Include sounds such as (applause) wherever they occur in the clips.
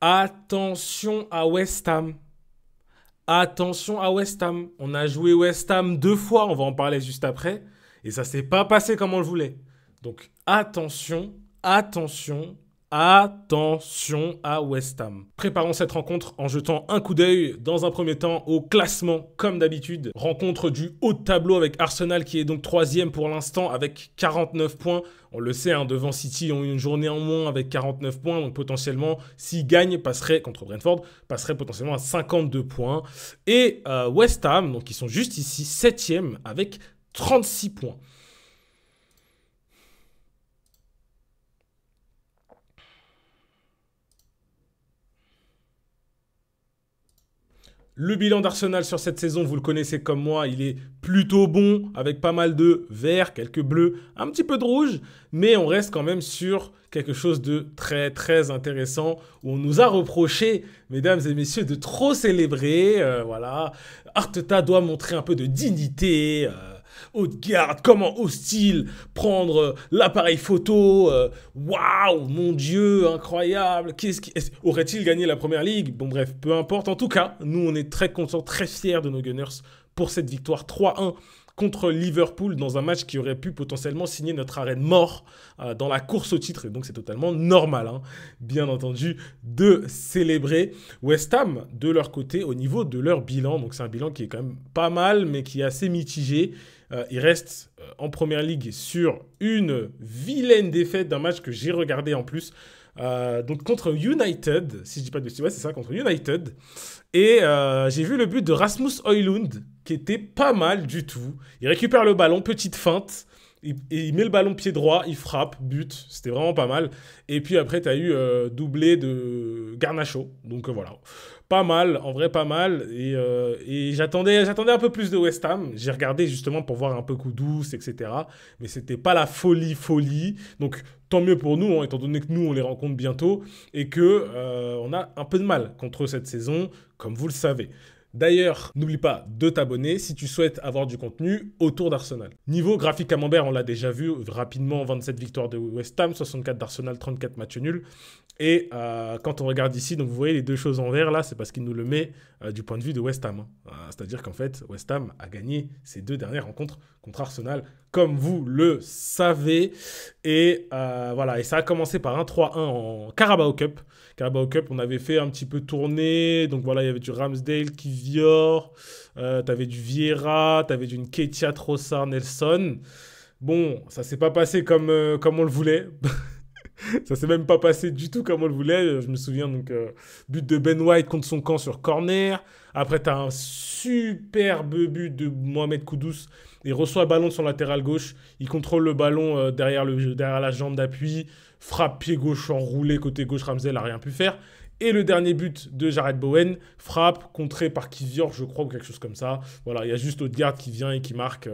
Attention à West Ham. Attention à West Ham. On a joué West Ham deux fois, on va en parler juste après. Et ça s'est pas passé comme on le voulait. Donc attention, attention, Attention à West Ham. Préparons cette rencontre en jetant un coup d'œil dans un premier temps au classement comme d'habitude. Rencontre du haut de tableau avec Arsenal qui est donc troisième pour l'instant avec 49 points. On le sait, hein, devant City ont une journée en moins avec 49 points. Donc potentiellement, s'ils gagnent, passerait contre Brentford, passerait potentiellement à 52 points. Et euh, West Ham, donc ils sont juste ici septième avec 36 points. Le bilan d'Arsenal sur cette saison, vous le connaissez comme moi, il est plutôt bon, avec pas mal de vert, quelques bleus, un petit peu de rouge, mais on reste quand même sur quelque chose de très très intéressant, où on nous a reproché, mesdames et messieurs, de trop célébrer, euh, voilà, Arteta doit montrer un peu de dignité. Euh, haute garde, comment hostile, prendre euh, l'appareil photo, euh, waouh, mon Dieu, incroyable, qu'est-ce qui... Aurait-il gagné la Première Ligue Bon bref, peu importe, en tout cas, nous on est très contents, très fiers de nos Gunners pour cette victoire 3-1 contre Liverpool dans un match qui aurait pu potentiellement signer notre arrêt de mort euh, dans la course au titre. Et donc c'est totalement normal, hein, bien entendu, de célébrer West Ham de leur côté au niveau de leur bilan. Donc c'est un bilan qui est quand même pas mal, mais qui est assez mitigé. Euh, il reste euh, en première ligue sur une vilaine défaite d'un match que j'ai regardé en plus. Euh, donc contre United, si je dis pas de bêtises, c'est ça, contre United. Et j'ai vu le but de Rasmus Højlund, qui était pas mal du tout. Il récupère le ballon, petite feinte il, met le ballon pied droit, il frappe, but, c'était vraiment pas mal. Et puis après, tu as eu euh, doublé de Garnacho, donc euh, voilà. Pas mal, en vrai pas mal. Euh, et, j'attendais, j'attendais un peu plus de West Ham. J'ai regardé justement pour voir un peu coup douce, etc. Mais c'était pas la folie, folie. Donc tant mieux pour nous, hein, étant donné que nous on les rencontre bientôt et que on a un peu de mal contre cette saison, comme vous le savez. D'ailleurs, n'oublie pas de t'abonner si tu souhaites avoir du contenu autour d'Arsenal. Niveau graphique Camembert, on l'a déjà vu rapidement 27 victoires de West Ham, 64 d'Arsenal, 34 matchs nuls. Et euh, quand on regarde ici, donc vous voyez les deux choses en vert là, c'est parce qu'il nous le met euh, du point de vue de West Ham. Hein. Euh, c'est-à-dire qu'en fait, West Ham a gagné ses deux dernières rencontres contre Arsenal, comme vous le savez. Et voilà, et ça a commencé par un 3-1 en Carabao Cup. Carabao Cup, on avait fait un petit peu tourner, donc voilà, il y avait du Ramsdale qui Dior, euh, avais du Vieira, avais d'une Ketia Trossard Nelson. Bon, ça s'est pas passé comme, euh, comme on le voulait. (laughs) ça s'est même pas passé du tout comme on le voulait. Je me souviens donc euh, but de Ben White contre son camp sur corner. Après tu as un superbe but de Mohamed Koudous. Il reçoit le ballon sur son latéral gauche. Il contrôle le ballon euh, derrière, le, derrière la jambe d'appui. Frappe pied gauche enroulé côté gauche. Ramsey n'a rien pu faire. Et le dernier but de Jared Bowen, frappe, contré par Kivior, je crois, ou quelque chose comme ça. Voilà, il y a juste Odegaard qui vient et qui marque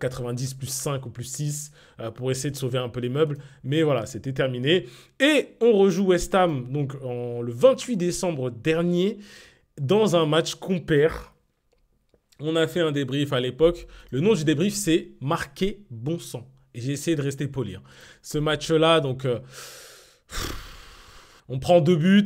90 euh, plus 5 ou plus 6 euh, pour essayer de sauver un peu les meubles. Mais voilà, c'était terminé. Et on rejoue West Ham donc le 28 décembre dernier dans un match qu'on On a fait un débrief à l'époque. Le nom du débrief, c'est Marqué bon sang. Et j'ai essayé de rester poli. Hein. Ce match-là, donc... Euh, on prend deux buts,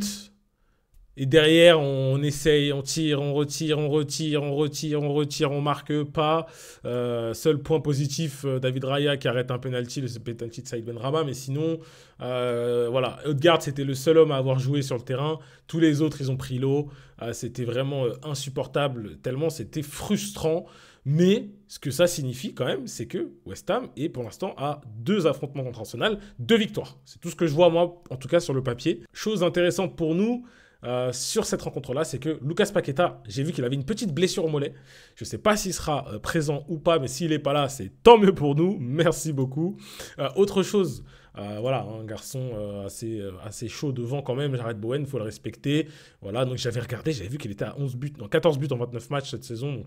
et derrière, on, essaye, on tire, on retire, on retire, on retire, on retire, on marque pas. Euh, seul point positif, euh, David Raya qui arrête un penalty, le penalty de Saïd Benrama. Mais sinon, euh, voilà, Odegaard c'était le seul homme à avoir joué sur le terrain. Tous les autres, ils ont pris l'eau. Euh, c'était vraiment insupportable, tellement c'était frustrant. Mais ce que ça signifie quand même, c'est que West Ham est pour l'instant à deux affrontements contre Arsenal, deux victoires. C'est tout ce que je vois moi, en tout cas sur le papier. Chose intéressante pour nous, euh, sur cette rencontre-là, c'est que Lucas Paqueta, j'ai vu qu'il avait une petite blessure au mollet. Je ne sais pas s'il sera euh, présent ou pas, mais s'il n'est pas là, c'est tant mieux pour nous. Merci beaucoup. Euh, autre chose, voilà, un garçon assez, assez chaud devant quand même, Jared Bowen, il faut le respecter. Voilà, donc j'avais regardé, j'avais vu qu'il était à 11 buts, 14 buts en 29 matchs cette saison, donc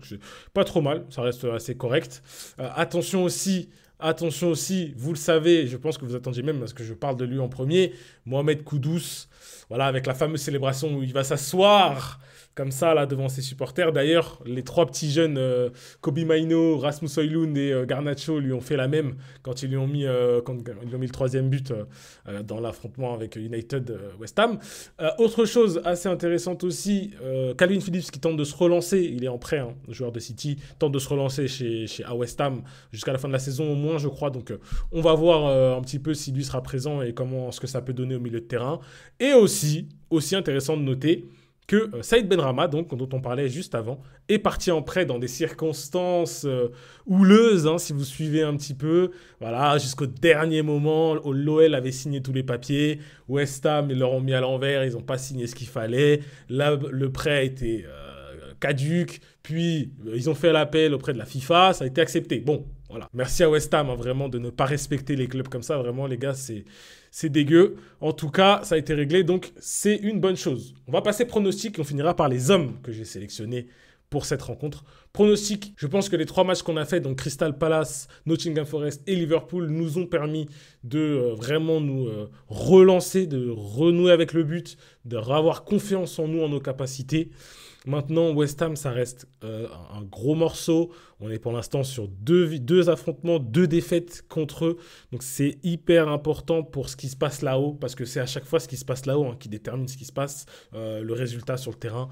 pas trop mal, ça reste assez correct. attention aussi Attention aussi, vous le savez, je pense que vous attendiez même parce que je parle de lui en premier, Mohamed Koudous. Voilà, avec la fameuse célébration où il va s'asseoir comme ça là devant ses supporters. D'ailleurs, les trois petits jeunes, euh, Kobe Maino, Rasmus Oilun et euh, Garnacho lui ont fait la même quand ils lui ont mis, euh, quand mis le troisième but dans l'affrontement avec United West Ham. autre chose assez intéressante aussi, Calvin Phillips qui tente de se relancer, il est en prêt, le hein, joueur de City, tente de se relancer chez, West Ham jusqu'à la fin de la saison au moins, je crois. Donc on va voir un petit peu si lui sera présent et comment ce que ça peut donner au milieu de terrain. Et aussi aussi, intéressant de noter que euh, Saïd Benrama, donc, dont on parlait juste avant, est parti en prêt dans des circonstances euh, houleuses, hein, si vous suivez un petit peu. Voilà, jusqu'au dernier moment, l'OL avait signé tous les papiers, West Ham, ils leur ont mis à l'envers, ils n'ont pas signé ce qu'il fallait. Là, le prêt a été euh, caduque, puis ils ont fait l'appel auprès de la FIFA, ça a été accepté. Bon, voilà. Merci à West Ham hein, vraiment de ne pas respecter les clubs comme ça. Vraiment, les gars, c'est dégueu. En tout cas, ça a été réglé, donc c'est une bonne chose. On va passer pronostic et on finira par les hommes que j'ai sélectionnés pour cette rencontre. Pronostic, je pense que les trois matchs qu'on a fait, donc Crystal Palace, Nottingham Forest et Liverpool, nous ont permis de euh, vraiment nous euh, relancer, de renouer avec le but, de revoir confiance en nous, en nos capacités. Maintenant, West Ham, ça reste euh, un gros morceau. On est pour l'instant sur deux, deux, affrontements, deux défaites contre eux. Donc c'est hyper important pour ce qui se passe là-haut, parce que c'est à chaque fois ce qui se passe là-haut hein, qui détermine ce qui se passe, le résultat sur le terrain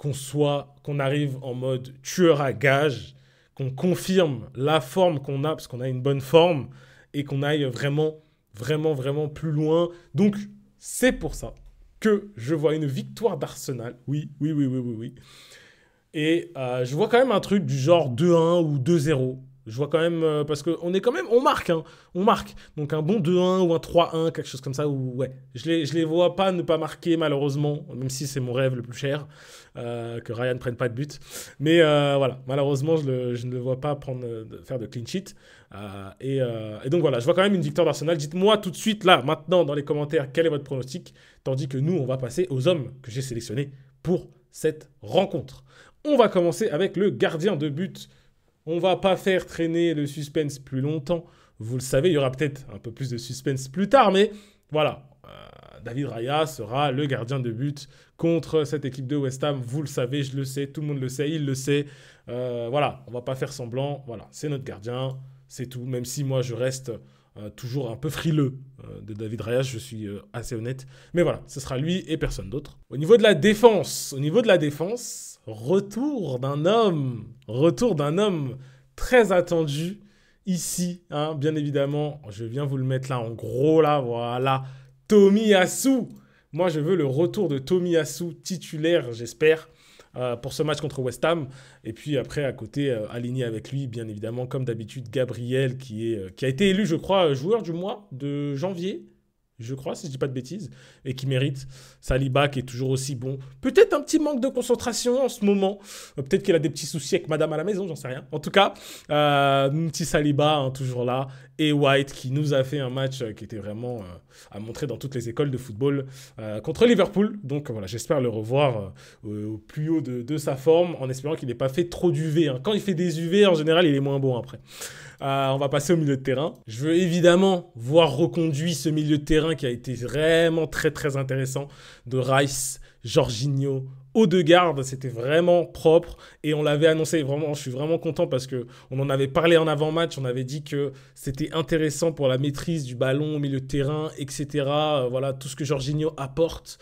qu'on soit, qu'on arrive en mode tueur à gage, qu'on confirme la forme qu'on a, parce qu'on a une bonne forme, et qu'on aille vraiment, vraiment, vraiment plus loin. Donc, c'est pour ça que je vois une victoire d'Arsenal. Oui, oui, oui, oui, oui, oui. Et euh, je vois quand même un truc du genre 2-1 ou 2-0. Je vois quand même, euh, parce parce qu'on est quand même, on marque, hein, on marque. Donc un bon 2-1 ou un 3-1, quelque chose comme ça, ou ouais. Je les, je les vois pas ne pas marquer, malheureusement, même si c'est mon rêve le plus cher, euh, que Ryan prenne pas de but. Mais euh, voilà, malheureusement, je, le, je, ne le vois pas prendre, faire de clean sheet. Et, et, donc voilà, je vois quand même une victoire d'Arsenal. Dites-moi tout de suite, là, maintenant, dans les commentaires, quel est votre pronostic, tandis que nous, on va passer aux hommes que j'ai sélectionnés pour cette rencontre. On va commencer avec le gardien de but on va pas faire traîner le suspense plus longtemps. Vous le savez, il y aura peut-être un peu plus de suspense plus tard, mais voilà. Euh, David Raya sera le gardien de but contre cette équipe de West Ham. Vous le savez, je le sais, tout le monde le sait, il le sait. Euh, voilà, on va pas faire semblant. Voilà, c'est notre gardien, c'est tout. Même si moi je reste euh, toujours un peu frileux euh, de David Rayas, je suis euh, assez honnête. Mais voilà, ce sera lui et personne d'autre. Au niveau de la défense, au niveau de la défense, retour d'un homme, retour d'un homme très attendu ici, hein, bien évidemment. Je viens vous le mettre là en gros, là, voilà. Tommy Asu Moi, je veux le retour de Tommy Asu, titulaire, j'espère. Euh, pour ce match contre West Ham. Et puis après, à côté, euh, aligné avec lui, bien évidemment, comme d'habitude, Gabriel, qui, est, euh, qui a été élu, je crois, joueur du mois de janvier. Je crois, si je dis pas de bêtises, et qui mérite. Saliba, qui est toujours aussi bon. Peut-être un petit manque de concentration en ce moment. Peut-être qu'il a des petits soucis avec madame à la maison, j'en sais rien. En tout cas, petit Saliba, hein, toujours là et White qui nous a fait un match euh, qui était vraiment euh, à montrer dans toutes les écoles de football euh, contre Liverpool. Donc voilà, j'espère le revoir au plus haut de, sa forme en espérant qu'il n'ait pas fait trop d'UV. Hein. Quand il fait des UV, en général, il est moins bon après. on va passer au milieu de terrain. Je veux évidemment voir reconduit ce milieu de terrain qui a été vraiment très très intéressant de Rice, Jorginho, au de garde, c'était vraiment propre et on l'avait annoncé. Vraiment, je suis vraiment content parce que on en avait parlé en avant-match. On avait dit que c'était intéressant pour la maîtrise du ballon au milieu de terrain, etc. Euh, voilà tout ce que Jorginho apporte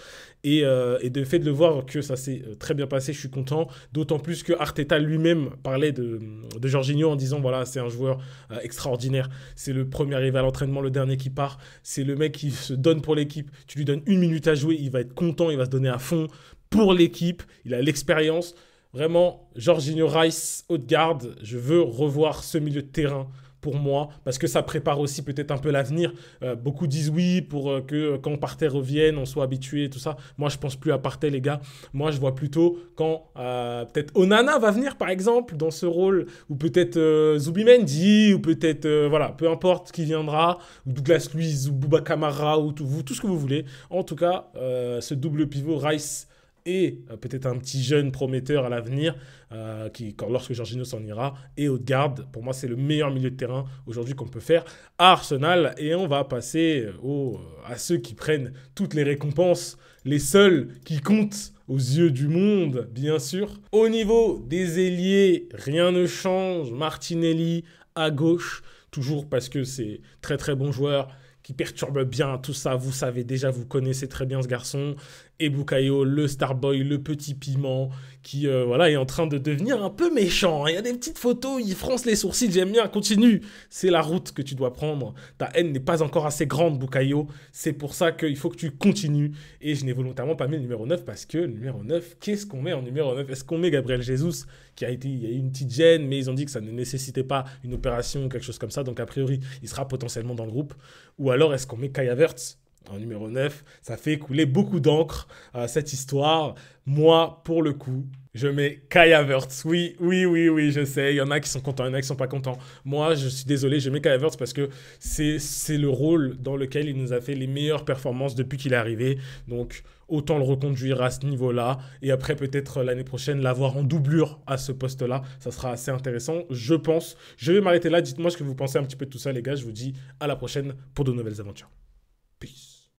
euh, et, de fait de le voir que ça s'est euh, très bien passé, je suis content. D'autant plus que Arteta lui-même parlait de, de Jorginho en disant voilà c'est un joueur extraordinaire, c'est le premier arrivé à l'entraînement, le dernier qui part, c'est le mec qui se donne pour l'équipe. Tu lui donnes une minute à jouer, il va être content, il va se donner à fond pour l'équipe, il a l'expérience. Vraiment, Jorginho Rice, haute garde, je veux revoir ce milieu de terrain pour moi, parce que ça prépare aussi peut-être un peu l'avenir. Euh, beaucoup disent oui pour euh, que euh, quand Partey revienne, on soit habitué, tout ça. Moi, je pense plus à Partey, les gars. Moi, je vois plutôt quand peut-être Onana va venir, par exemple, dans ce rôle, ou peut-être Zubimendi, ou peut-être, voilà, peu importe qui viendra, ou Douglas Luiz, ou Bouba Kamara, ou tout, tout ce que vous voulez. En tout cas, ce double pivot Rice et euh, peut-être un petit jeune prometteur à l'avenir, euh, qui, quand, lorsque Jorginho s'en ira, et Haute-Garde. Pour moi, c'est le meilleur milieu de terrain aujourd'hui qu'on peut faire à Arsenal. Et on va passer euh, à ceux qui prennent toutes les récompenses, les seuls qui comptent aux yeux du monde, bien sûr. Au niveau des ailiers, rien ne change. Martinelli à gauche, toujours parce que c'est très très bon joueur qui perturbe bien tout ça. Vous savez déjà, vous connaissez très bien ce garçon et Bukayo, le Starboy, le petit piment, qui euh, voilà est en train de devenir un peu méchant. Hein. Il y a des petites photos, il fronce les sourcils, j'aime bien, continue. C'est la route que tu dois prendre. Ta haine n'est pas encore assez grande, Bukayo. C'est pour ça qu'il faut que tu continues. Et je n'ai volontairement pas mis le numéro 9 parce que le numéro 9, qu'est-ce qu'on met en numéro 9 Est-ce qu'on met Gabriel Jesus qui a été, il y a eu une petite gêne, mais ils ont dit que ça ne nécessitait pas une opération ou quelque chose comme ça. Donc a priori, il sera potentiellement dans le groupe. Ou alors est-ce qu'on met Kaya Vertz numéro 9. Ça fait couler beaucoup d'encre, cette histoire. Moi, pour le coup, je mets Kai Havertz. Oui, oui, oui, oui, je sais. Il y en a qui sont contents, il y en a qui sont pas contents. Moi, je suis désolé, je mets Kai Havertz parce que c'est le rôle dans lequel il nous a fait les meilleures performances depuis qu'il est arrivé. Donc, autant le reconduire à ce niveau-là. Et après, peut-être euh, l'année prochaine, l'avoir en doublure à ce poste-là. Ça sera assez intéressant, je pense. Je vais m'arrêter là. Dites-moi ce que vous pensez un petit peu de tout ça, les gars. Je vous dis à la prochaine pour de nouvelles aventures.